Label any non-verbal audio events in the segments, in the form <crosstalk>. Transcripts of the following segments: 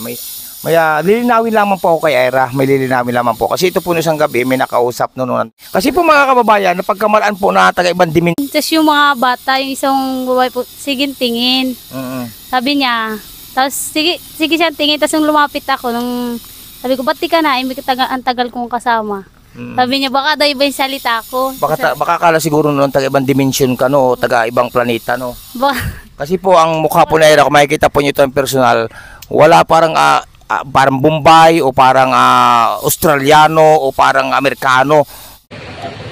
May, may uh, lilinawin lamang po ako kay Ira. May lilinawin lamang po. Kasi ito po nung isang gabi, may nakausap noon. Kasi po mga kababayan, napagkamaraan po na taga ibang dimin. Tapos yung mga bata, yung isang babae po, sige tingin. Mm-hmm. Sabi niya, tapos sige, sige siya tingin. Tapos nung lumapit ako, nung sabi ko, ba't di ka na? Ang tagal kong kasama. Mm. Sabi niya, baka daw iba yung salita ko. Baka, ta- baka kala siguro noon taga ibang dimension ka no, taga ibang planeta no. Ba- Kasi po ang mukha po na ira, kung makikita po niyo ito ang personal, wala parang uh, uh, parang Bombay o parang uh, Australiano o parang Amerikano.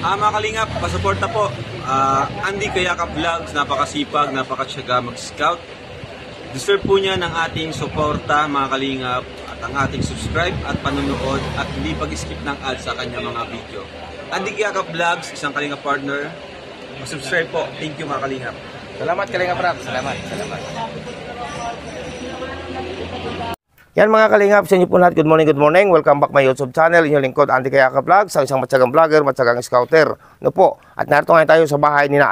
Ah, mga kalingap, pasuporta po. Uh, Andy Kayaka Vlogs, napakasipag, napakatsaga mag-scout. Deserve po niya ng ating suporta, mga kalingap, at ang ating subscribe at panonood at hindi pag-skip ng ads sa kanya mga video. Andy Kayaka Vlogs, isang kalingap partner. Mag-subscribe po. Thank you mga kalingap. Salamat kalingap Rob. Salamat. Salamat. Yan mga kalingap, sa inyo po lahat. Good morning, good morning. Welcome back my YouTube channel. Inyo lingkod, Anti Kayaka Vlog, sa isang matyagang vlogger, matyagang scouter. No po. At narito ngayon tayo sa bahay ni na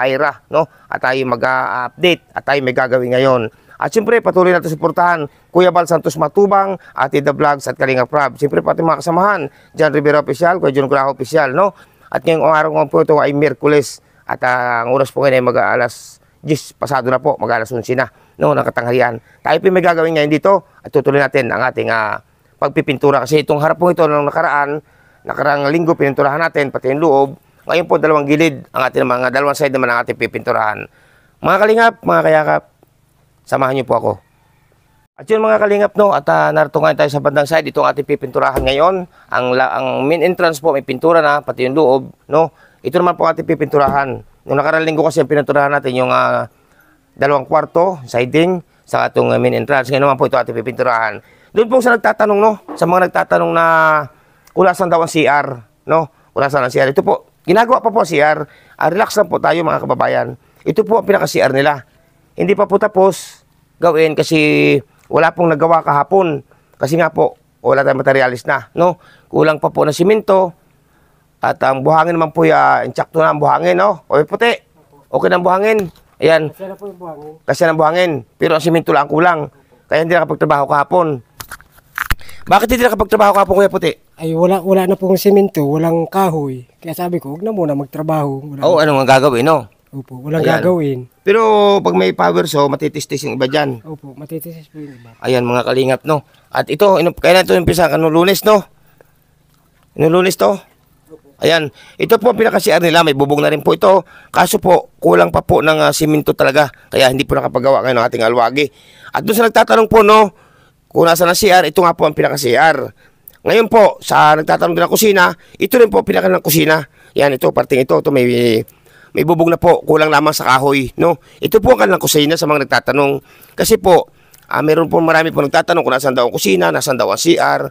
no? At tayo mag-update at tayo may gagawin ngayon. At siyempre, patuloy natin suportahan Kuya Bal Santos Matubang, Ate The Vlogs at Kalinga Prab. Siyempre, pati mga kasamahan, John Rivera Official, Kuya John Graho Official, no? At ngayong araw ngayon po ito ay Merkules. At uh, ang oras po ngayon ay mag-alas 10 pasado na po, mag-alas 11 na no, nakatanghalian katanghalian. Tayo po may gagawin ngayon dito at tutuloy natin ang ating uh, pagpipintura kasi itong harap po ito nung nakaraan, nakaraang linggo pininturahan natin pati yung loob. Ngayon po dalawang gilid ang ating mga dalawang side naman ang ating pipinturahan. Mga kalingap, mga kayakap, samahan niyo po ako. At yun mga kalingap no, at uh, narito ngayon tayo sa bandang side, itong ating pipinturahan ngayon. Ang, ang main entrance po may pintura na, pati yung loob. No? Ito naman po ating pipinturahan. Nung nakaraang linggo kasi pininturahan natin yung uh, dalawang kwarto, siding, sa atong uh, main entrance. Ngayon naman po ito ating pipinturahan. Doon po sa nagtatanong, no? Sa mga nagtatanong na kulasan daw ang CR, no? Kulasan ang CR. Ito po, ginagawa pa po ang CR. Uh, ah, relax lang po tayo mga kababayan. Ito po ang pinaka-CR nila. Hindi pa po tapos gawin kasi wala pong nagawa kahapon. Kasi nga po, wala tayong materialis na, no? Kulang pa po ng simento. At ang buhangin naman po, uh, ah, insyakto na ang buhangin, no? O puti, okay na ang buhangin. Ayan. Kasi na po yung buhangin. Kasi na buhangin. Pero ang simento lang kulang. Kaya hindi nakapagtrabaho kahapon. Bakit hindi nakapagtrabaho kahapon, Kuya Puti? Ay, wala, wala na pong simento, walang kahoy. Kaya sabi ko, huwag na muna magtrabaho. Oo, oh, ano nga gagawin, no? Opo, walang Ayan. gagawin. Pero pag may power so, matitistis yung iba dyan. Opo, matitistis po yung iba. Ayan, mga kalingap, no? At ito, ino, kailan ito umpisa? Ano, lunes, no? Ano, lunes to? Ayan, ito po ang pinaka-CR nila, may bubong na rin po ito. Kaso po, kulang pa po ng uh, simento talaga, kaya hindi po nakapagawa ngayon ng ating alwagi. At doon sa nagtatanong po, no, kung nasa na CR, ito nga po ang pinaka-CR. Ngayon po, sa nagtatanong din ng kusina, ito rin po ang pinaka ng kusina. Yan, ito, parting ito, ito may, may bubong na po, kulang lamang sa kahoy, no. Ito po ang kanilang kusina sa mga nagtatanong. Kasi po, uh, ah, mayroon po marami po nagtatanong kung nasaan daw ang kusina, nasaan daw ang CR.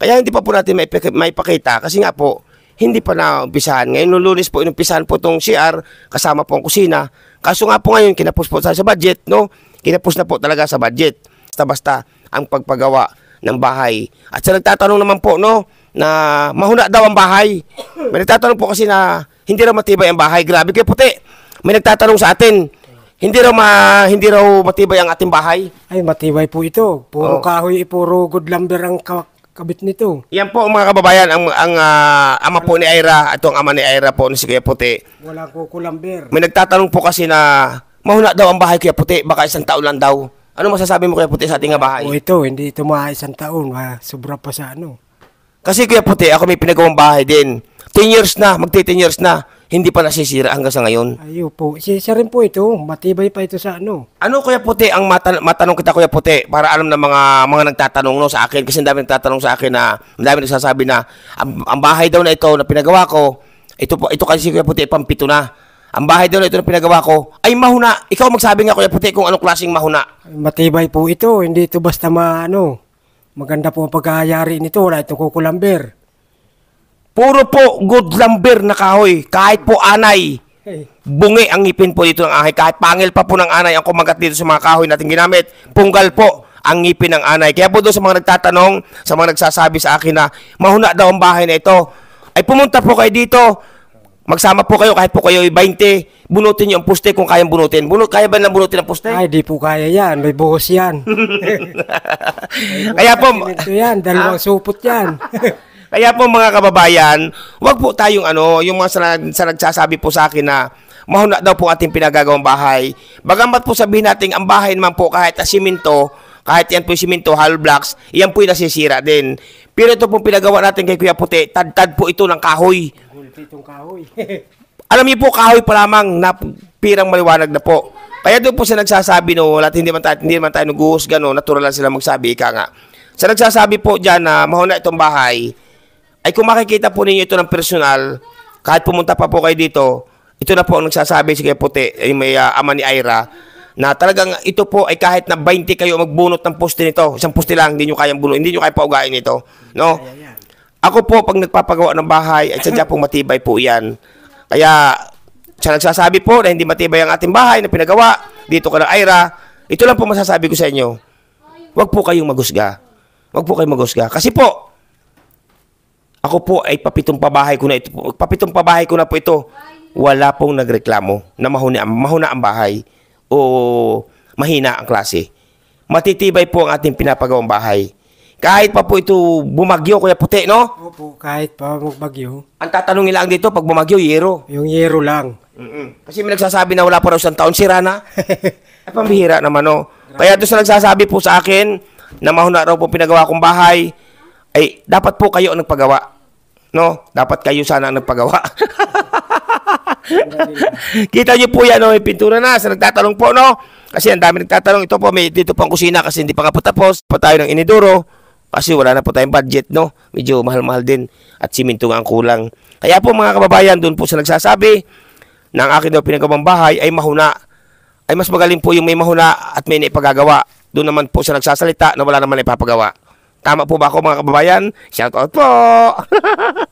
Kaya hindi pa po natin maipakita kasi nga po, hindi pa na umpisahan. Ngayon, noong lunes po, inumpisahan po itong CR, kasama po ang kusina. Kaso nga po ngayon, kinapos po sa budget, no? Kinapos na po talaga sa budget. Basta-basta ang pagpagawa ng bahay. At sa nagtatanong naman po, no, na mahuna daw ang bahay. May nagtatanong po kasi na hindi raw matibay ang bahay. Grabe kayo puti. May nagtatanong sa atin, hindi raw ma, hindi raw matibay ang ating bahay. Ay matibay po ito. Puro oh. kahoy, puro good lumber ang kabit nito. Yan po mga kababayan, ang, ang uh, ama po ni Ira, itong ama ni Ira po ni si Kuya Puti. Walang kukulambir. May nagtatanong po kasi na mahuna daw ang bahay Kuya Puti, baka isang taon lang daw. Ano masasabi mo Kuya Puti sa ating bahay? Oh, ito, hindi ito mga isang taon, ha? sobra pa sa ano. Kasi Kuya Puti, ako may pinagawang bahay din. 10 years na, magti 10 years na hindi pa nasisira hanggang sa ngayon. Ayo po. Sisa rin po ito. Matibay pa ito sa ano. Ano Kuya Puti ang matan- matanong kita Kuya Puti para alam ng mga mga nagtatanong no sa akin kasi ang dami nagtatanong sa akin na ang dami nagsasabi na ang, ang bahay daw na ito na pinagawa ko ito po ito kasi Kuya Puti pampito na. Ang bahay daw na ito na pinagawa ko ay mahuna. Ikaw magsabi nga Kuya Puti kung anong klaseng mahuna. Matibay po ito. Hindi ito basta maano. Maganda po ang pagkakayari nito. Wala itong kukulamber. Puro po good lumber na kahoy. Kahit po anay. Bungi ang ngipin po dito ng anay. Kahit pangil pa po ng anay ang kumagat dito sa mga kahoy natin ginamit. Punggal po ang ngipin ng anay. Kaya po doon sa mga nagtatanong, sa mga nagsasabi sa akin na mahuna daw ang bahay na ito, ay pumunta po kayo dito. Magsama po kayo kahit po kayo ay 20. Bunutin niyo ang puste kung kayang bunutin. Bunot, kaya ba nang bunutin ang puste? Ay, di po kaya yan. May buhos yan. <laughs> Kaya po, yan, dalawang supot yan. <laughs> Kaya po mga kababayan, wag po tayong ano, yung mga sa, nagsasabi po sa akin na mahuna daw po ating pinagagawang bahay. Bagamat po sabihin natin, ang bahay naman po kahit asiminto, kahit yan po siminto, hollow blocks, yan po yung nasisira din. Pero ito pong pinagawa natin kay Kuya Puti, tad-tad po ito ng kahoy. Gulti itong kahoy. Alam niyo po, kahoy pa lamang na pirang maliwanag na po. Kaya doon po sa nagsasabi no, wala, hindi man tayo, hindi man tayo nuguhusga no, natural lang sila magsabi, ika nga. Sa nagsasabi po dyan na mahuna itong bahay, ay kung makikita po ninyo ito ng personal, kahit pumunta pa po kayo dito, ito na po ang nagsasabi si Kuya Puti, ay may uh, ama ni Ira, na talagang ito po ay kahit na 20 kayo magbunot ng poste nito, isang poste lang, hindi nyo kayang bunot, hindi nyo kayang paugain ito. No? Ako po, pag nagpapagawa ng bahay, ay sadya pong matibay po yan. Kaya, siya nagsasabi po na hindi matibay ang ating bahay na pinagawa, dito ka ng Ira, ito lang po masasabi ko sa inyo. Huwag po kayong magusga. Huwag po kayong magusga. Kasi po, ako po ay papitong pabahay ko na ito. Papitong pabahay ko na po ito. Wala pong nagreklamo na mahuna, mahuna ang bahay o mahina ang klase. Matitibay po ang ating pinapagawang bahay. Kahit pa po ito bumagyo, Kuya Puti, no? Opo, kahit pa magbagyo. Ang tatanungin lang dito, pag bumagyo, yero. Yung yero lang. Mm-mm. Kasi may nagsasabi na wala pa raw isang taon, sira na. <laughs> Ay, pambihira naman, no? Kaya doon sa nagsasabi po sa akin na mahuna raw po pinagawa kong bahay, ay dapat po kayo ang nagpagawa. No? Dapat kayo sana ang nagpagawa. <laughs> Kita niyo po yan, no? may pintura na sa nagtatanong po, no? Kasi ang dami nagtatanong. Ito po, may dito pang kusina kasi hindi pa nga po tapos. Pa tayo ng iniduro kasi wala na po tayong budget, no? Medyo mahal-mahal din at siminto nga ang kulang. Kaya po mga kababayan, doon po sa nagsasabi na ang akin daw pinagawang bahay ay mahuna. Ay mas magaling po yung may mahuna at may naipagagawa. Doon naman po sa nagsasalita na wala naman ipapagawa. Tama po ba ako mga kababayan? Shout out po!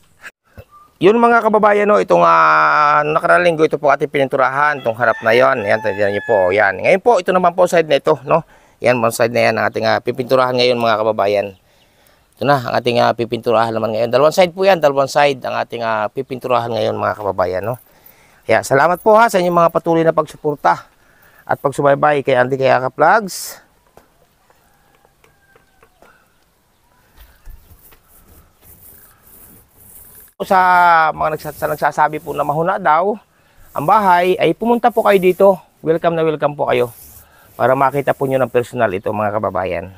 <laughs> yun mga kababayan, no, itong uh, nakaraang ito po ating pininturahan, itong harap na yon. Yan, tandaan niyo po. Oh, yan. Ngayon po, ito naman po side na ito. No? Yan, one side na yan ang ating uh, pipinturahan ngayon mga kababayan. Ito na, ang ating uh, pipinturahan naman ngayon. Dalawang side po yan, dalawang side ang ating uh, pipinturahan ngayon mga kababayan. No? Kaya, salamat po ha sa inyong mga patuloy na pagsuporta at pagsubaybay kay Andy Kayaka Vlogs. po sa mga nagsas nagsasabi po na mahuna daw ang bahay, ay pumunta po kayo dito. Welcome na welcome po kayo para makita po nyo ng personal ito mga kababayan.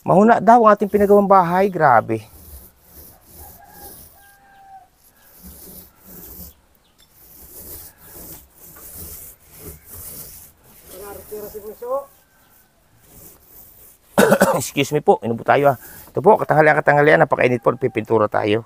Mahuna daw ang ating pinagawang bahay. Grabe. Oh, excuse me po, inubo tayo ah. Ito po, katanghalian-katanghalian, napakainit po, pipintura tayo.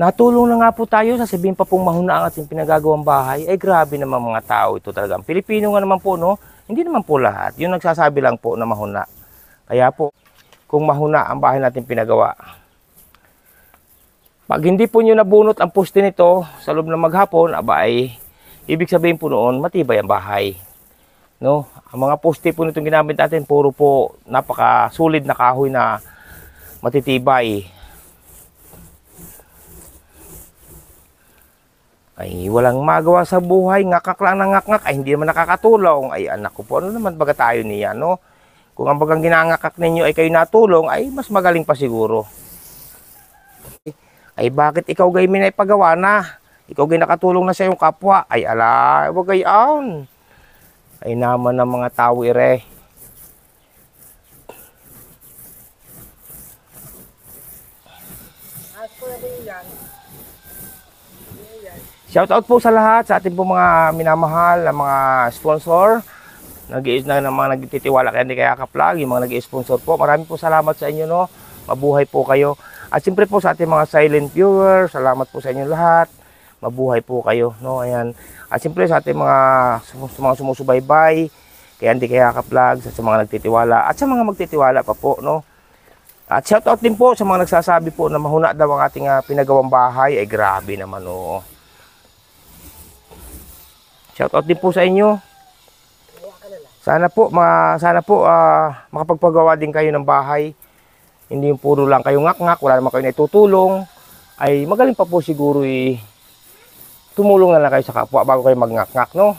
Natulong na nga po tayo, sa sasabihin pa pong mahuna ang ating pinagagawang bahay. Ay eh, grabe naman mga tao ito talaga. Ang Pilipino nga naman po, no? Hindi naman po lahat. Yung nagsasabi lang po na mahuna. Kaya po, kung mahuna ang bahay natin pinagawa. Pag hindi po nyo nabunot ang poste nito sa loob ng maghapon, aba ay ibig sabihin po noon matibay ang bahay. No? Ang mga poste po nitong ginamit natin puro po napaka sulid na kahoy na matitibay. Ay walang magawa sa buhay, ngakak lang ng ngakak, ay hindi naman nakakatulong. Ay anak ko po, ano naman baga tayo niya, no? Kung ang bagang ginangakak ninyo ay kayo natulong, ay mas magaling pa siguro. Ay bakit ikaw gay minay pagawa na? Ikaw gay nakatulong na sa iyong kapwa. Ay ala, wag on. Ay naman ng mga tao ire. Shout out po sa lahat sa ating po mga minamahal na mga sponsor nag na ng mga nagtitiwala kaya hindi kaya ka-vlog, yung mga nag-sponsor po. Maraming po salamat sa inyo, no? Mabuhay po kayo. At siyempre po sa ating mga silent viewers, salamat po sa inyo lahat. Mabuhay po kayo, no? Ayan. At siyempre sa ating mga, mga sumusubaybay, kaya hindi kaya ka-vlog sa mga nagtitiwala at sa mga magtitiwala pa po no at shout out din po sa mga nagsasabi po na mahuna daw ang ating uh, pinagawang bahay ay grabe naman oo oh. shout out din po sa inyo sana po, ma, sana po uh, makapagpagawa din kayo ng bahay. Hindi yung puro lang kayo ngak-ngak, wala naman kayo na itutulong. Ay magaling pa po siguro eh, tumulong na lang kayo sa kapwa bago kayo magngak-ngak, no?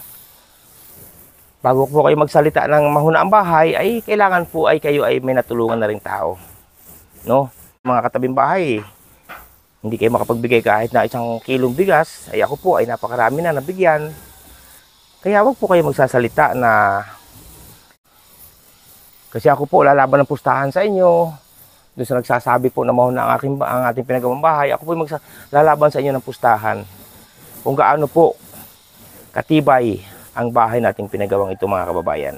Bago po kayo magsalita ng mahuna ang bahay, ay kailangan po ay kayo ay may natulungan na rin tao. No? Mga katabing bahay, eh, hindi kayo makapagbigay kahit na isang kilong bigas, ay ako po ay napakarami na nabigyan. Kaya wag po kayo magsasalita na kasi ako po, lalaban ng pustahan sa inyo. Doon sa nagsasabi po na mahon ang, aking, ang ating pinagmambahay, ako po magsa, lalaban sa inyo ng pustahan. Kung gaano po katibay ang bahay nating pinagawang ito mga kababayan.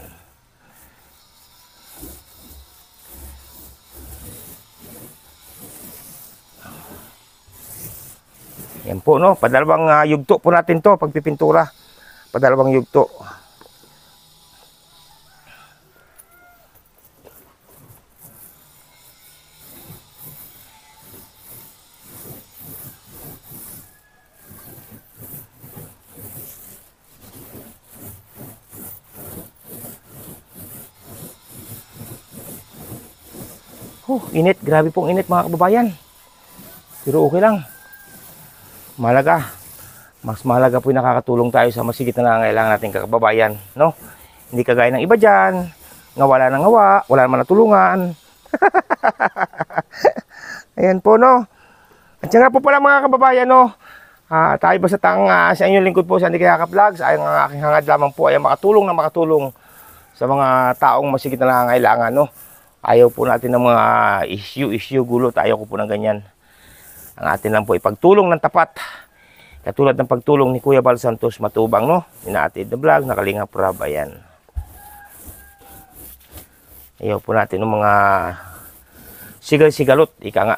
Yan po no, padalawang uh, yugto po natin to pagpipintura. Padalawang yugto. Oh, init. Grabe pong init mga kababayan. Pero okay lang. Malaga. Mas malaga po yung nakakatulong tayo sa masigit na nangangailangan natin kababayan. No? Hindi kagaya ng iba dyan. Nga wala nang ngawa. Wala naman natulungan. <laughs> Ayan po no. At saka po pala mga kababayan no. Uh, tayo ba sa tang uh, ah, sa inyong lingkod po sa Andy Kayaka Vlogs ay ang aking hangad lamang po ay makatulong na makatulong sa mga taong masigit na nangangailangan no. Ayaw po natin ng mga issue-issue gulot. Ayaw ko po ng ganyan. Ang atin lang po ay pagtulong ng tapat. Katulad ng pagtulong ni Kuya Bal Santos Matubang, no? Inaatid the vlog, nakalinga prab, ayan. Ayaw po natin ng mga sigal-sigalot, ika nga.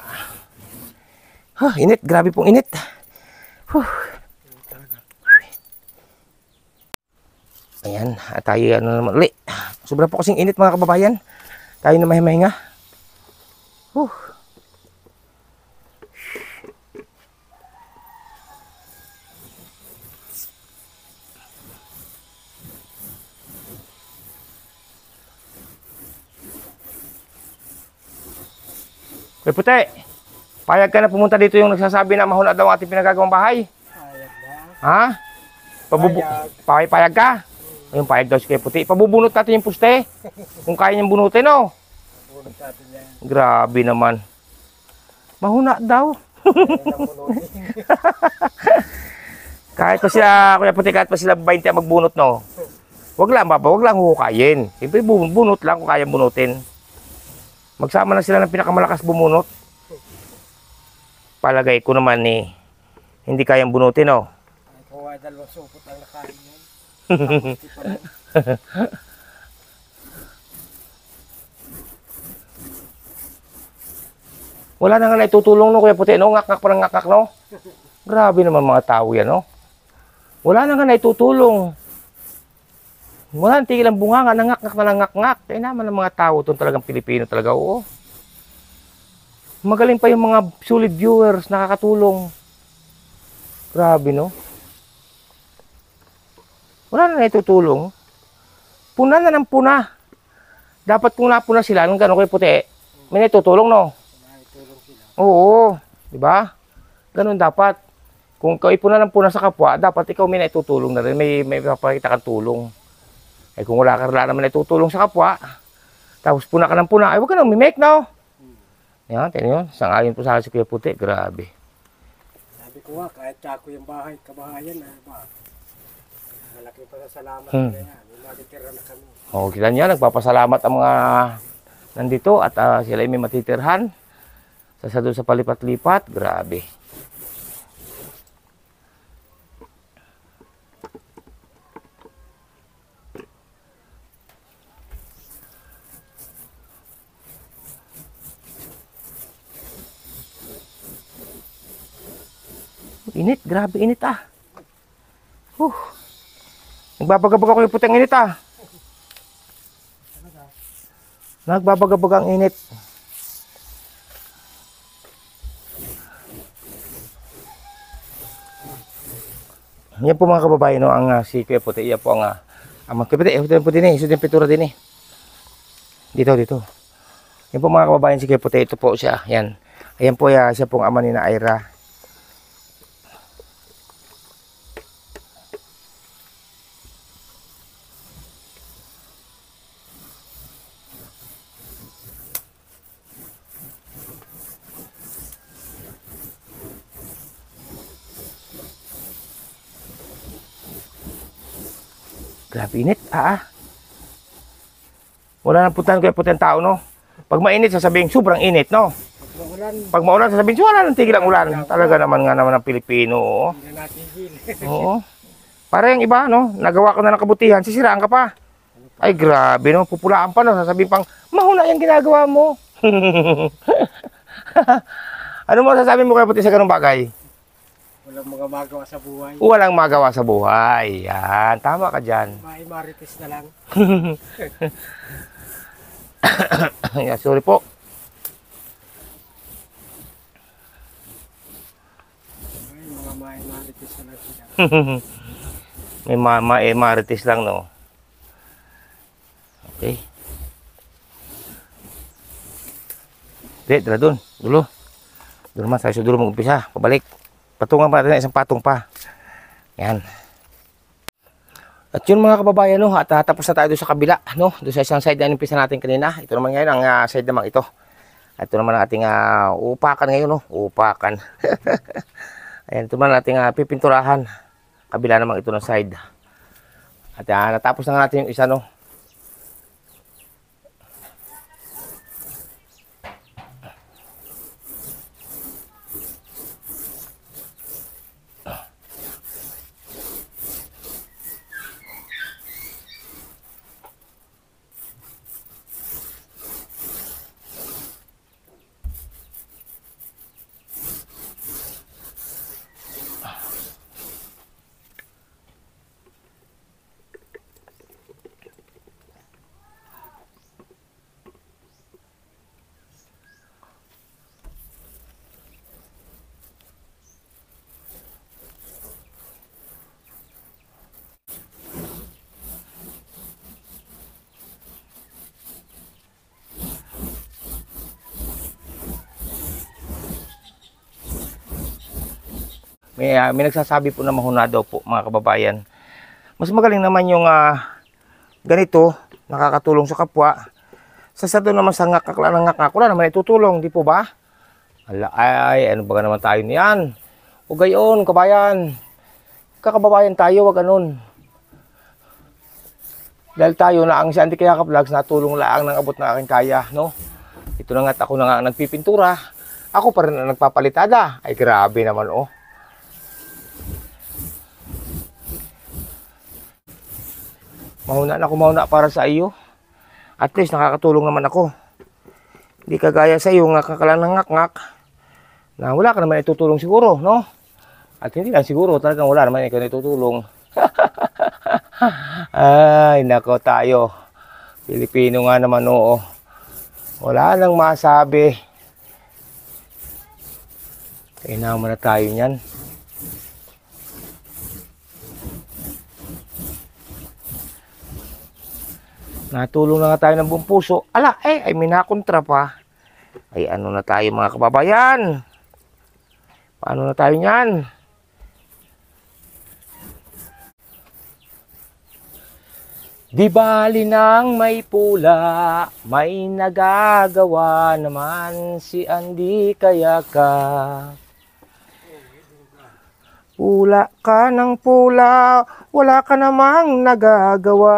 Huh, init, grabe pong init. Huh. Ayan, at tayo ano naman li. Sobra po kasing init mga kababayan. Tayo na mahimahinga. Whew. Uy, puti. Payag ka na pumunta dito yung nagsasabi na mahuna daw ang ating pinagagawang bahay. Payag na. Ha? Pabubu payag. payag ka? Ayun, payag daw si Kuya Puti. Pabubunot natin yung puste. Kung kaya niyang bunutin, oh. no? Grabe naman. Mahuna daw. <laughs> kahit pa sila, Kuya Puti, kahit pa sila 20 ang magbunot, no? Wag lang, Papa. Wag lang huhukayin. Siyempre, bunot lang kung kaya bunutin. Magsama na sila ng pinakamalakas bumunot. Palagay ko naman, eh, hindi kayang bunutin, oh. no? Ay, dalawang supot ang nakain <laughs> Wala na nga naitutulong no, Kuya Puti, no? Ngakak parang ngakak, no? Grabe naman mga tao yan, no? Wala na nga naitutulong. Wala na tigil ang bunganga, nangakak na nangakak. Kaya naman ang mga tao itong talagang Pilipino talaga, oo. Magaling pa yung mga solid viewers, nakakatulong. Grabe, no? wala na naitutulong. Puna na ng puna. Dapat kung napuna sila, nung gano'n kayo puti, may natutulong, no? Oo, di ba? Ganun dapat. Kung ikaw ipuna ng puna sa kapwa, dapat ikaw may natutulong na rin, may, may papakita kang tulong. Eh kung wala ka wala naman natutulong sa kapwa, tapos puna ka ng puna, ay huwag ka nang mimake now. Yan, tingnan nyo, sangayon po sa akin si Kuya Puti, grabe. Sabi ko nga, kahit ako yung bahay, kabahayan, ay ah, ba? Laki pasasalamat hmm. kanya. na kami. Oh, kita niya, nagpapasalamat ang mga nandito at uh, sila ay may matitirhan. Sa doon sa palipat-lipat, grabe. Init, grabe init ah. Huh. Nagbabagabag ako yung puting init ah. Nagbabagabag ang init. Yan po mga kababayan no, ang uh, si Kuya Puti. Yan po ang uh, ang Kuya Puti. Eh, Puti din eh. Isa din pintura din eh. Dito, dito. Yan po mga kababayan si Kuya Puti. Ito po siya. Yan. Ayan po uh, siya pong ama ni na Aira. Ha? Wala nang putan kaya puti tao, no? Pag mainit, sasabihin, sobrang init, no? Pag maulan, sasabihin, wala nang tigil ang ulan. Talaga naman nga naman ang Pilipino, oo. oo. Para yung iba, no? Nagawa ko na ng kabutihan, sisiraan ka pa. Ay, grabe, no? Pupulaan pa, no? Sasabihin pang, mahuna yung ginagawa mo. <laughs> ano mo sasabihin mo kay puti sa ganung bagay? Walang magagawa sa buhay. Walang magawa sa buhay. Yan, tama ka diyan. <laughs> May marites na lang. yeah, sorry po. May mga may marites na lang <laughs> May mama eh, marites lang, no? Okay. Dito, dito, dulo. Dulo man, sa dulu mag-umpisa. Pabalik. Patungan pa natin ng isang patong pa. Yan. At yun mga kababayan, no, at uh, tapos na tayo doon sa kabila, no, doon sa isang side na inipisa natin kanina. Ito naman ngayon ang uh, side naman ito. At ito naman ang ating uh, upakan ngayon, no, upakan. <laughs> Ayan, ito naman ating uh, pipinturahan. Kabila naman ito ng side. At uh, natapos na natin yung isa, no, May, uh, may nagsasabi po na mahuna daw po mga kababayan. Mas magaling naman yung uh, ganito, nakakatulong sa kapwa. Sa sato naman sa ngakak lang ngakak, wala naman itutulong, di po ba? Ala, ay, ano ba naman tayo niyan? Huwag gayon, kabayan. Kakababayan tayo, wag anon. Dahil tayo na ang si Andy Kayaka Vlogs natulong laang ng abot na aking kaya, no? Ito na nga ako na nga nagpipintura. Ako pa rin ang nagpapalitada. Ay grabe naman oh. mauna na ako kumauna para sa iyo at least nakakatulong naman ako hindi kagaya sa iyo nga kakalan ng ngak-ngak na wala ka naman itutulong siguro no at hindi lang siguro talagang wala naman ikaw itutulong <laughs> ay nako tayo Pilipino nga naman oo wala lang masabi kailangan mo na tayo niyan Natulong na nga tayo ng buong puso. Ala, eh, ay minakontra pa. Ay ano na tayo mga kababayan? Paano na tayo niyan? Di bali nang may pula, may nagagawa naman si Andy Kayaka. Pula ka ng pula, wala ka namang nagagawa.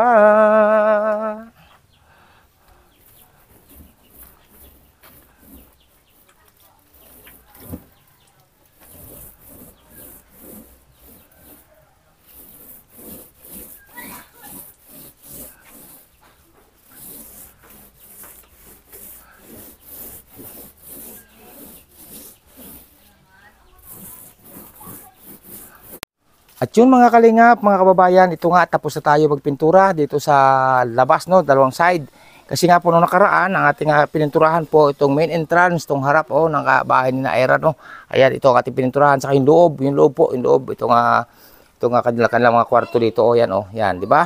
At yun mga kalingap, mga kababayan, ito nga tapos na tayo magpintura dito sa labas, no, dalawang side. Kasi nga po noong nakaraan, ang ating ah, pininturahan po itong main entrance, itong harap oh, ng ah, bahay ni Naira. No? Ayan, ito ang ating pininturahan. Saka yung loob, yung loob po, yung loob. Ito nga, ah, ito nga kanila, kanila mga kwarto dito. Oh, yan, oh, yan, di ba?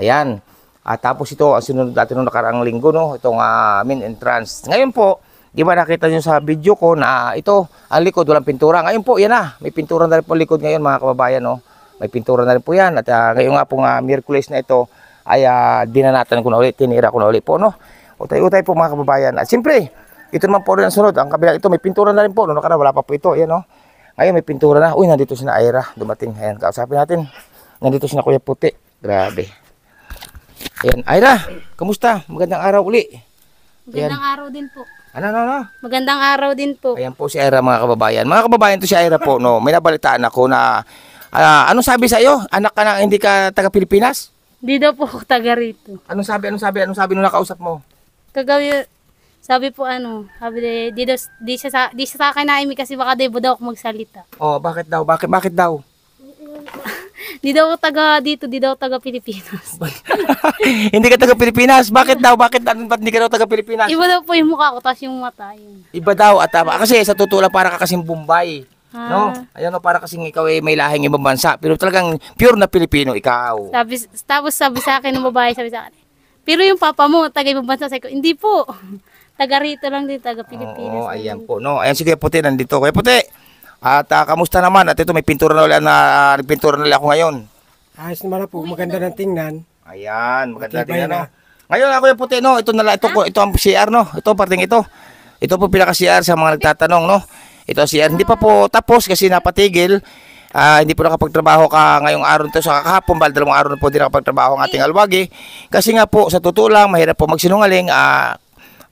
Ayan. At tapos ito, ang sinunod natin noong nakaraang linggo, no? itong uh, main entrance. Ngayon po, Di ba nakita nyo sa video ko na ito, ang likod walang pintura. Ngayon po, yan na. May pintura na rin po likod ngayon mga kababayan. No? May pintura na rin po yan. At uh, ngayon nga po nga, uh, na ito, ay uh, dinanatan ko na ulit, tinira ko na ulit po. No? Utay-utay po mga kababayan. At siyempre, ito naman po rin ang sunod. Ang kabila ito, may pintura na rin po. Noong nakaraan, wala pa po ito. Yan no? Ngayon may pintura na. Uy, nandito si na Aira. Dumating. Ayan, kausapin natin. Nandito si na Kuya Puti. Grabe. Ayan, Aira, kamusta? Magandang araw uli. Magandang araw din po. Ano, ano, ano? Magandang araw din po. Ayan po si Ira mga kababayan. Mga kababayan to si Ira po, no? May nabalitaan ako na, uh, ano sabi sa iyo? Anak ka na, hindi ka taga Pilipinas? Hindi daw po ako taga rito. Anong sabi, anong sabi, anong sabi nung nakausap mo? Kagawi, sabi po ano, sabi di, di, daw- di, siya, sa, di siya sa akin naimi kasi baka debo daw ako magsalita. Oh, bakit daw? Bakit, bakit daw? <laughs> di daw taga dito, di daw taga Pilipinas. <laughs> hindi ka taga Pilipinas? Bakit daw? Bakit ano, ba't hindi ka daw taga Pilipinas? Iba daw po yung mukha ko, tapos yung mata yun. Iba daw, at tama. Ah, kasi sa totoo lang, para ka kasing Bombay. Ah. No? Ayan o, para kasing ikaw eh, may lahing ibang bansa. Pero talagang pure na Pilipino, ikaw. Sabi, tapos sabi sa akin ng babae, sabi sa akin, pero yung papa mo, taga ibang bansa, sabi ko, hindi po. <laughs> Taga rito lang din, taga Pilipinas. Oh, ayan po. No, ayan sige, puti, nandito. Kaya puti, at uh, kamusta naman? At ito may pintura na ulit na uh, ah, pintura na ako ngayon. Ayos ah, naman po, maganda ng tingnan. Ayan, maganda okay, tingnan. Na. Ngayon ako yung puti, no? Ito na ito ko, ito ang CR, no? Ito parting ito. Ito po pinaka CR sa mga nagtatanong, no? Ito ang CR. Hindi pa po tapos kasi napatigil. Uh, hindi po nakapagtrabaho ka ngayong araw nito sa kahapon, bal dalawang araw na po din nakapagtrabaho ang ating alwagi. Kasi nga po, sa totoo lang, mahirap po magsinungaling. Uh,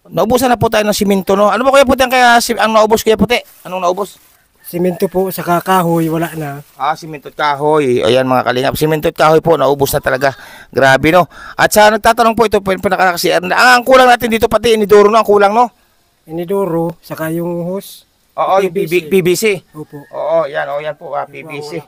naubusan na po tayo ng simento, no? Ano ba kuya puti ang, kaya, ang naubos kuya puti? Anong naubos? Simento po, sa kahoy, wala na. Ah, simento at kahoy. Ayan mga kalingap, simento at kahoy po, naubos na talaga. Grabe no. At sa nagtatanong po ito, pinakalaka si Erna. Ah, ang kulang natin dito pati, iniduro na, ang kulang no? Iniduro, saka yung hose. Oo, yung PVC. PVC. Opo. Oo, yan, oh, yan po, ah, PVC.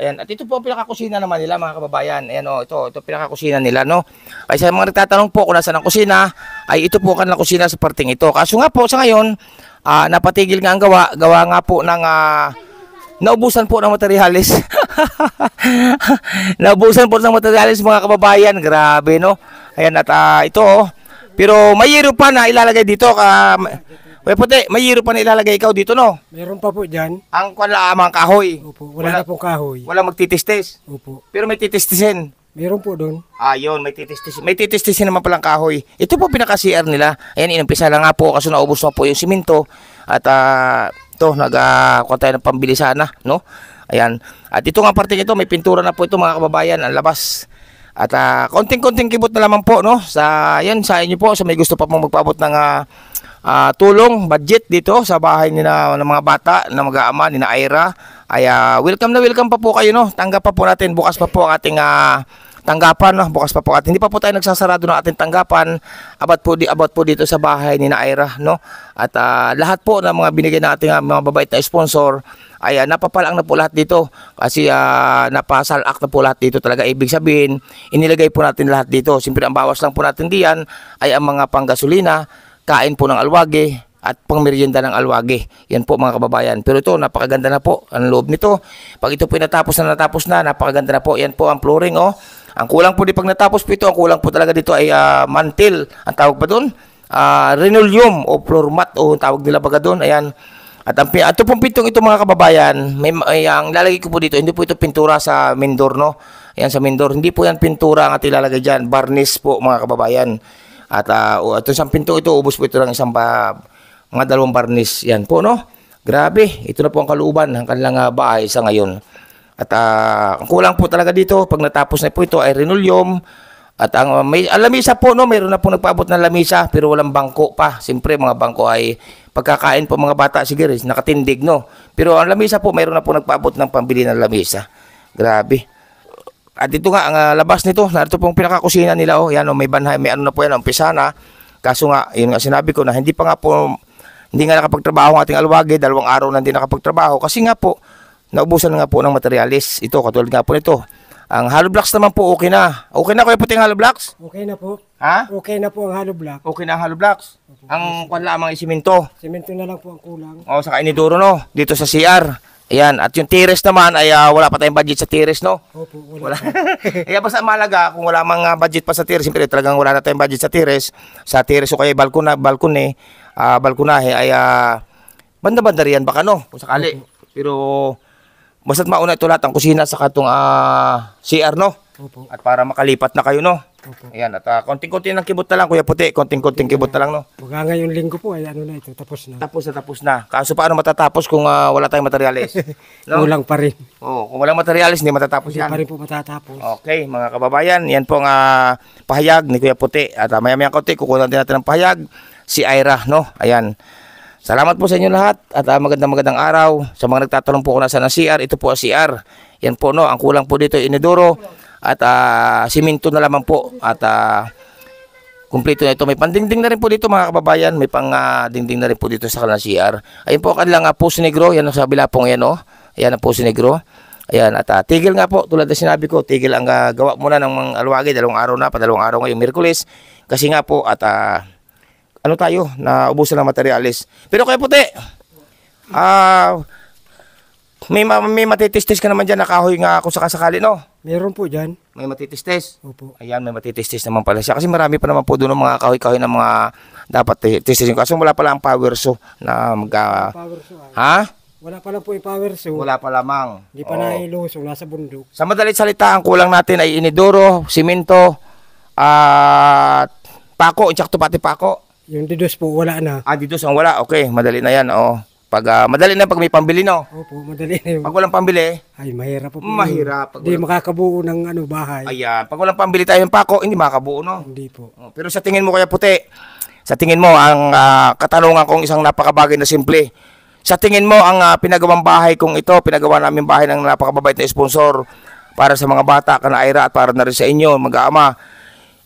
Ayan, at ito po ang pinakakusina naman nila mga kababayan. Ayan o, oh, ito, ito pinakakusina nila, no? Ay sa mga nagtatanong po kung nasaan ang kusina, ay ito po ang kanilang kusina sa parting ito. Kaso nga po, sa ngayon, uh, napatigil nga ang gawa. Gawa nga po ng uh, naubusan po ng materialis. <laughs> naubusan po ng materialis mga kababayan. Grabe no. Ayan at uh, ito oh. Pero may yero pa na ilalagay dito ka Kuya Puti, may yero pa na ilalagay ikaw dito, no? Meron pa po dyan. Ang kwan lamang kahoy. Opo, wala, wala na pong kahoy. Wala magtitistis. Opo. Pero may titistisin. Meron po doon. Ah, yun, may titis May titis-tisin naman palang kahoy. Ito po pinaka-CR nila. Ayan, inumpisa lang nga po kasi naubos na po yung simento. At ah, ito, nag-kuha tayo ng pambili sana, no? Ayan. At ito nga parte nito, may pintura na po ito mga kababayan, ang labas. At ah, konting-konting kibot na lamang po, no? Sa, yan, sa inyo po, sa may gusto pa pong magpaabot ng ah, ah, tulong, budget dito sa bahay ni ng mga bata, ng mga ama, ni na Ira, ay uh, welcome na welcome pa po kayo no. Tanggap pa po natin bukas pa po ang ating uh, tanggapan no. Bukas pa po at hindi pa po tayo nagsasarado ng ating tanggapan about po di about po dito sa bahay ni Naira no. At uh, lahat po ng mga binigay nating uh, mga babait na sponsor ay uh, napapalang na po lahat dito kasi uh, napasalak na po lahat dito talaga ibig sabihin inilagay po natin lahat dito siyempre ang bawas lang po natin diyan ay ang mga panggasolina kain po ng alwagi, at pangmeryenda ng alwagi. Yan po mga kababayan. Pero ito, napakaganda na po ang loob nito. Pag ito po natapos na natapos na, napakaganda na po. Yan po ang flooring, oh. Ang kulang po di pag natapos po ito, ang kulang po talaga dito ay uh, mantil. Ang tawag pa doon, uh, ah, renolium o floor mat o tawag nila baga doon. Ayan. At ang at ito pong pintong ito mga kababayan, may, ay, ang lalagay ko po dito, hindi po ito pintura sa Mindor, no? Ayan sa Mindor. Hindi po yan pintura ang ating lalagay dyan. Varnish po mga kababayan. At uh, ah, ito isang pinto ito, ubos po ito ng isang uh, mga dalawang barnis yan po no grabe ito na po ang kalooban ng kanilang uh, bahay sa ngayon at uh, kulang po talaga dito pag natapos na po ito ay linoleum at ang uh, may alamisa po no mayroon na po nagpaabot ng lamisa pero walang bangko pa siyempre mga bangko ay pagkakain po mga bata sige nakatindig no pero ang lamisa po mayroon na po nagpaabot ng pambili ng lamisa grabe at ito nga ang uh, labas nito, narito pong pinakakusina nila oh, yan oh, may banhay, may ano na po yan, ang pisana Kaso nga, yun nga sinabi ko na hindi pa nga po hindi nga nakapagtrabaho ang ating alwagi, dalawang araw na hindi nakapagtrabaho kasi nga po, naubusan nga po ng materialis. Ito, katulad nga po nito. Ang hollow blocks naman po, okay na. Okay na kuya puting hollow blocks? Okay na po. Ha? Okay na po ang hollow block. Okay na ang hollow blocks? Opo. Ang kwan lamang isiminto. Simento na lang po ang kulang. O, oh, saka iniduro no, dito sa CR. Ayan, at yung tires naman ay ah, wala pa tayong budget sa tires, no? Opo, wala. Wala. <laughs> Kaya basta malaga, kung wala mang budget pa sa tires, siyempre talagang wala na tayong budget sa tires, sa tires o kaya balkon na, balkon eh, uh, ah, balkonahe ay uh, banda-banda riyan baka no kung sakali. Pero basta't mauna ito lahat ang kusina sa katong uh, ah, CR no. Opo. At para makalipat na kayo no. Opo. Ayan at uh, konting-konting lang kibot na lang Kuya Puti, konting-konting kibot na lang no. Mga ngayong linggo po ay ano na ito tapos na. Tapos na tapos na. Kaso paano matatapos kung uh, wala tayong materyales? <laughs> no? ulang pa rin. oh, kung walang materyales hindi matatapos hindi yan. pa rin po matatapos. Okay, mga kababayan, yan po ang uh, pahayag ni Kuya Puti. At uh, maya-maya konti kukunan din natin ng pahayag si Ira, no? Ayan. Salamat po sa inyo lahat at uh, magandang magandang araw. Sa mga nagtatanong po ko na na CR, ito po ang CR. Yan po, no? Ang kulang po dito, iniduro at uh, siminto na lamang po. At uh, kumpleto na ito. May pandingding na rin po dito mga kababayan. May pang uh, dingding na rin po dito sa kanal CR. Ayun po kanilang uh, Puso Negro. Yan ang sa bila pong yan, no? Ayan ang Puso Negro. Ayan, at uh, tigil nga po, tulad na sinabi ko, tigil ang uh, gawa muna ng mga alwagi, dalawang araw na, pa dalawang araw ngayong Merkulis. Kasi nga po, at uh, ano tayo, naubusan ng materialis. Pero kaya puti, ah, uh, may, ma- may matitestis ka naman dyan, nakahoy nga kung sakasakali, no? Meron po dyan. May matitistis? Opo. Ayan, may matitistis naman pala siya. Kasi marami pa naman po doon ng mga kahoy-kahoy na mga dapat testin. Kaso wala pala ang power so na mag... Uh, power so. Ah. Ha? Wala pa lang po yung power so. Wala pa lamang. Hindi pa oh. nailusong, sa bundok. Sa madalit salita, ang kulang natin ay inidoro, simento, at uh, pako, insakto pati pako. Yung didos po, wala na. Ah, dito sa wala. Okay, madali na yan. Oh. Pag ah, madali na pag may pambili no. Opo, madali na yun. Pag walang pambili, Ay, mahirap po. Mahirap. Hindi walang- makakabuo ng ano, bahay. ayan, pag walang pambili tayo ng pako, hindi makabuo no. Hindi po. Oh, Pero sa tingin mo kaya puti, sa tingin mo ang ah, katanungan kong isang napakabagay na simple. Sa tingin mo ang ah, pinagawang bahay kong ito, pinagawa namin bahay ng napakababait na sponsor para sa mga bata, kanaira at para na rin sa inyo, mag-aama.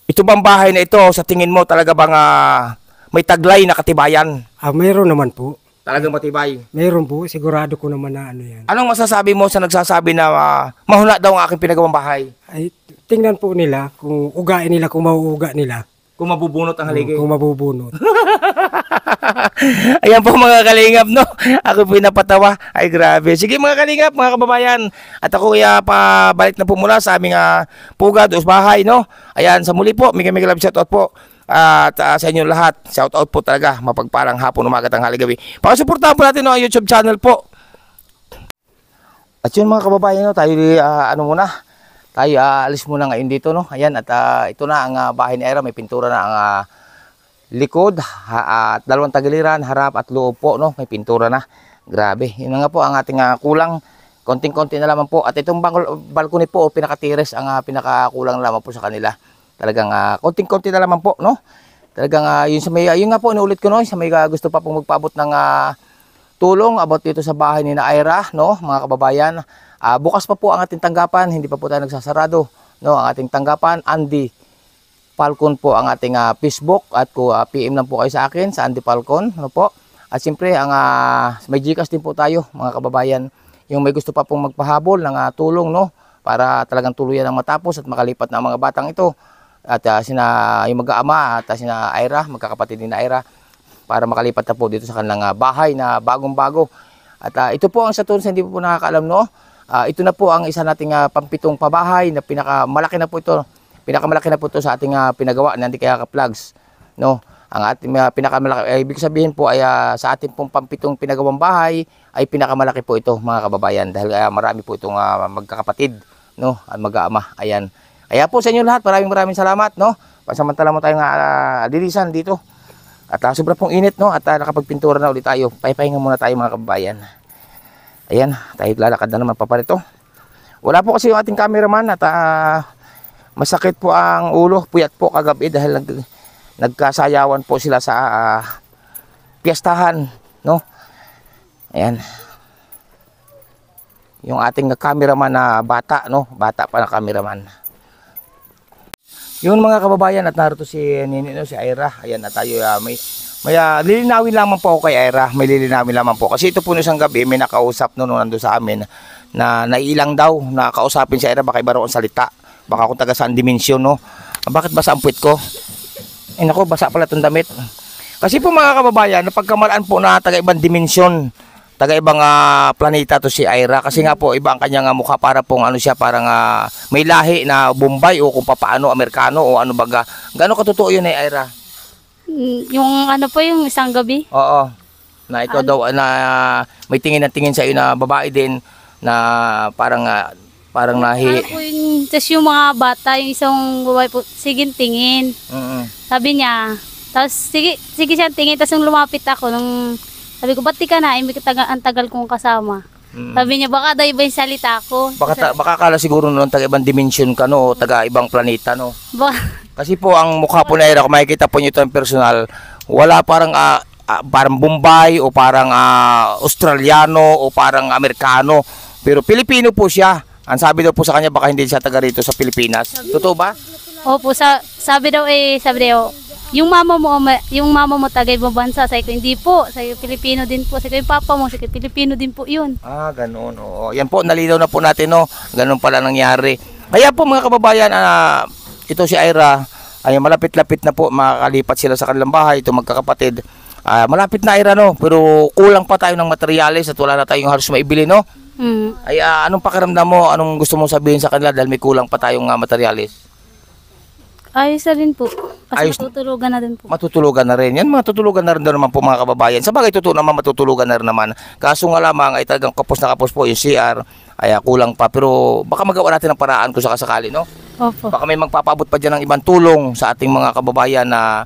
Ito bang bahay na ito, sa tingin mo talaga bang ah, may taglay na katibayan. Ah, mayroon naman po. Talagang matibay. Mayroon po, sigurado ko naman na ano yan. Anong masasabi mo sa nagsasabi na uh, mahuna daw ang aking pinagawang bahay? Ay, tingnan po nila kung ugain nila, kung mauuga nila. Kung mabubunot ang haligi. Kung, mabubunot. <laughs> Ayan po mga kalingap, no? Ako po napatawa. Ay, grabe. Sige mga kalingap, mga kababayan. At ako kaya balik na po mula sa aming uh, pugad o bahay, no? Ayan, sa muli po, Mika Mika Love Shoutout po at uh, sa inyo lahat. Shout out po talaga. mapagparang hapon, umaga, tanghali, gabi. Pakasuportahan po natin no, ang YouTube channel po. At yun mga kababayan, no, tayo uh, ano muna, tayo uh, alis muna ngayon dito. No? Ayan, at uh, ito na ang uh, bahay ni Era. May pintura na ang uh, likod, ha, at dalawang tagiliran, harap at loob po. No? May pintura na. Grabe. Yun nga po ang ating uh, kulang. Konting-konti na lamang po. At itong balcony po, pinakatires, ang uh, pinakakulang lamang po sa kanila. Talagang uh, konting-konti na naman po, no? Talagang uh, yun sa may, yun nga po, inuulit ko, no? Sa may uh, gusto pa pong magpaabot ng uh, tulong about dito sa bahay ni Naira, no? Mga kababayan, uh, bukas pa po ang ating tanggapan, hindi pa po tayo nagsasarado, no? Ang ating tanggapan, Andy Falcon po ang ating uh, Facebook at ko uh, PM lang po kayo sa akin sa Andy Falcon, no po? At siyempre, ang uh, may Gcash din po tayo, mga kababayan. Yung may gusto pa pong magpahabol ng uh, tulong, no? Para talagang tuluyan ang matapos at makalipat na ang mga batang ito at uh, sina yung mag-aama at uh, sina Ira, magkakapatid ni Ira para makalipat na po dito sa kanilang uh, bahay na bagong-bago. At uh, ito po ang sa tunis hindi po, po nakakaalam no. Uh, ito na po ang isa nating uh, pampitong pabahay na pinakamalaki na po ito. Pinakamalaki na po ito sa ating uh, pinagawa na hindi kaya ka-plugs no. Ang ating uh, pinakamalaki eh, ibig sabihin po ay uh, sa ating pong pampitong pinagawang bahay ay pinakamalaki po ito mga kababayan dahil uh, marami po itong uh, magkakapatid no at mag-aama. Ayan. Kaya po sa inyo lahat, maraming maraming salamat, no? Pansamantala mo tayong uh, lilisan dito. At uh, ah, sobrang pong init, no? At uh, nakapagpintura na ulit tayo. Paipahinga muna tayo mga kababayan. Ayan, tayo lalakad na naman paparito. Wala po kasi yung ating cameraman at uh, masakit po ang ulo. Puyat po kagabi dahil nag, nagkasayawan po sila sa uh, piyestahan, no? Ayan. Yung ating cameraman na bata, no? Bata pa na cameraman. Yun mga kababayan at narito si eh, Ninino, si Ira. Ayan na tayo. Uh, may, may uh, lilinawin lamang po ako kay Ira. May lilinawin lamang po. Kasi ito po isang gabi may nakausap noon nando sa amin na nailang daw na si Ira baka iba ang salita. Baka kung taga saan dimensyon no. Ah, bakit basa ang puwit ko? Eh nako, basa pala 'tong damit. Kasi po mga kababayan, napagkamalaan po na taga ibang dimensyon taga ibang uh, ah, planeta to si Ira kasi nga po iba ang kanyang uh, mukha para pong ano siya parang uh, may lahi na Bombay o kung papaano Amerikano o ano baga. Gaano katotoo yun eh Ira? Hmm, yung ano po yung isang gabi? Oo. Na ikaw ano? daw na uh, may tingin na tingin sa iyo na babae din na parang uh, parang ano nahi. Ano po yun, tapos yung mga bata, yung isang babae po, sige tingin. Mm -hmm. Sabi niya, tapos sige, sige siya tingin, tapos nung lumapit ako, nung sabi ko, ba't di ka na? Eh, ang tagal kong kasama. Mm. Sabi niya, baka daw iba yung salita ko. Baka, ta- baka kala siguro noon taga-ibang dimension ka, no? Taga-ibang planeta, no? Ba- Kasi po, ang mukha po na era, kung makikita po niyo ito ang personal, wala parang uh, uh, parang Bombay o parang uh, Australiano o parang Amerikano. Pero Pilipino po siya. Ang sabi daw po sa kanya baka hindi siya taga rito sa Pilipinas. Totoo ba? Opo, sa, sabi daw eh, sabi daw, yung mama mo, yung mama mo tagay ibang bansa, sabi hindi po, sabi ko, Pilipino din po, sabi ko, yung papa mo, sabi ko, Pilipino din po yun. Ah, ganoon, oo. Yan po, nalinaw na po natin, no, ganoon pala nangyari. Kaya po mga kababayan, uh, ito si Ira, ay malapit-lapit na po, makakalipat sila sa kanilang bahay, ito magkakapatid. Uh, malapit na Ira, no, pero kulang pa tayo ng materyales at wala na tayong halos maibili, no? Mm. Ay, uh, anong pakiramdam mo, anong gusto mong sabihin sa kanila dahil may kulang pa tayong uh, materyales? Ayos na rin po. Kasi Ayos- matutulugan na rin po. matutulugan na rin. Yan, matutulugan na rin naman po mga kababayan. Sa bagay, totoo naman, matutulugan na rin naman. Kaso nga lamang, ay talagang kapos na kapos po yung CR. Ay, ah, kulang pa. Pero baka magawa natin ang paraan kung sakasakali, no? Opo. Baka may magpapabot pa dyan ng ibang tulong sa ating mga kababayan na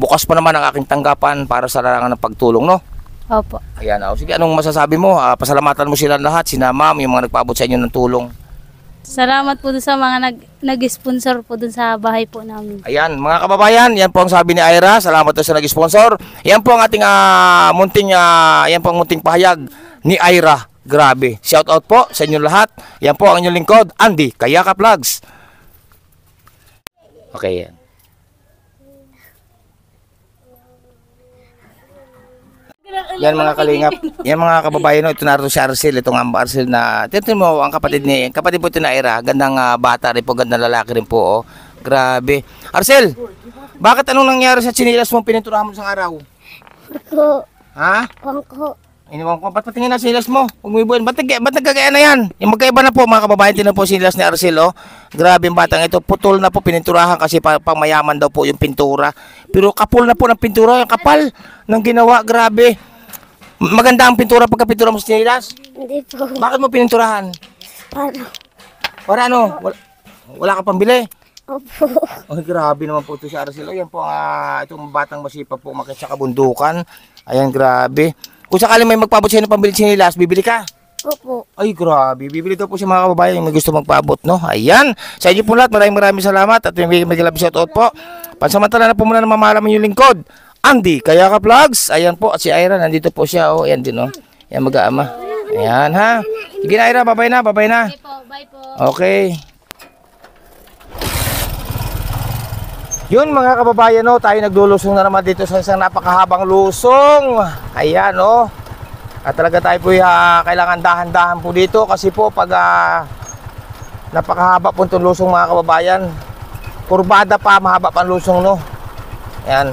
bukas pa naman ang aking tanggapan para sa larangan ng pagtulong, no? Opo. Ayan, oh. sige, anong masasabi mo? Ah, pasalamatan mo sila lahat, sina ma'am, yung mga nagpabot sa inyo ng tulong. Salamat po sa mga nag nag-sponsor po dun sa bahay po namin. Ayan, mga kababayan, yan po ang sabi ni Ira. Salamat po sa nag-sponsor. Yan po ang ating uh, munting uh, yan po ang munting pahayag ni Ira. Grabe. Shout out po sa inyo lahat. Yan po ang inyong lingkod, Andy Kayaka Vlogs. Okay, yan. Yan mga kalingap. Yan mga kababayan, ito na si Arcel. Ito nga Arcel na, tintin mo, ang kapatid ni, kapatid po ito na Ira. Gandang uh, bata rin po, gandang lalaki rin po. Oh. Grabe. Arcel, bakit anong nangyari sa chinilas mong pininturahan mo sa araw? Ha? Ko. Iniwan ko, ba't patingin na silas mo? Huwag mo ibuhin. Ba't, ba't nagkagaya na yan? Yung magkaiba na po, mga kababayan, tinan po silas ni Arcelo. Oh. Grabe yung batang ito. Putol na po, pininturahan kasi pa, pangmayaman daw po yung pintura. Pero kapul na po ng pintura, yung kapal ng ginawa, grabe. Maganda ang pintura pagkapintura mo sa sinilas? Hindi po. Bakit mo pininturahan? Para. Para ano? Wala, wala ka pambili? Opo. Ay, grabe naman po ito si Arcelo. Yan po, uh, itong batang masipa po, makit sa kabundukan. Ayan, grabe. Kung sakaling may magpaabot sa'yo ng pambili sinilas, bibili ka. Opo. Ay, grabe. Bibili daw po siya mga kababayan yung may gusto magpaabot, no? Ayan. Sa inyo po lahat, maraming maraming salamat at may magilabis at out po. Pansamantala na po muna na mamalaman yung lingkod. Andy, kaya ka vlogs. Ayan po, at si Ira, nandito po siya. Oh, ayan din, oh. Ayan, mag-aama. Ayan, ha? Sige na, Ira, babay na, babay na. Okay po, bye po. Okay. Yun mga kababayan, no, oh, tayo naglulusong na naman dito sa isang napakahabang lusong. Ayan, no. Oh. At talaga tayo po uh, ah, kailangan dahan-dahan po dito kasi po pag uh, napakahaba po itong lusong mga kababayan, kurbada pa, mahaba pa lusong, no. Ayan.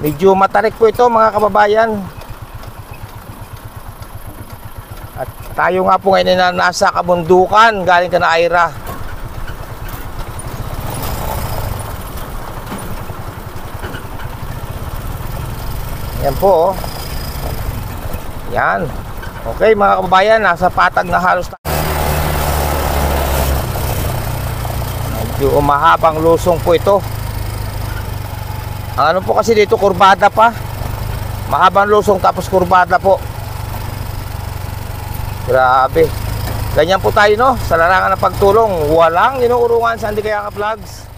Medyo matarik po ito mga kababayan. At tayo nga po ngayon na nasa kabundukan, galing ka na Aira. Yan po. Oh. Yan. Okay mga kababayan, nasa patag na halos Medyo umahabang lusong po ito. Ang ano po kasi dito, kurbada pa. Mahabang lusong tapos kurbada po. Grabe. Ganyan po tayo no, sa larangan ng pagtulong. Walang inuurungan sa Andy Ka Vlogs.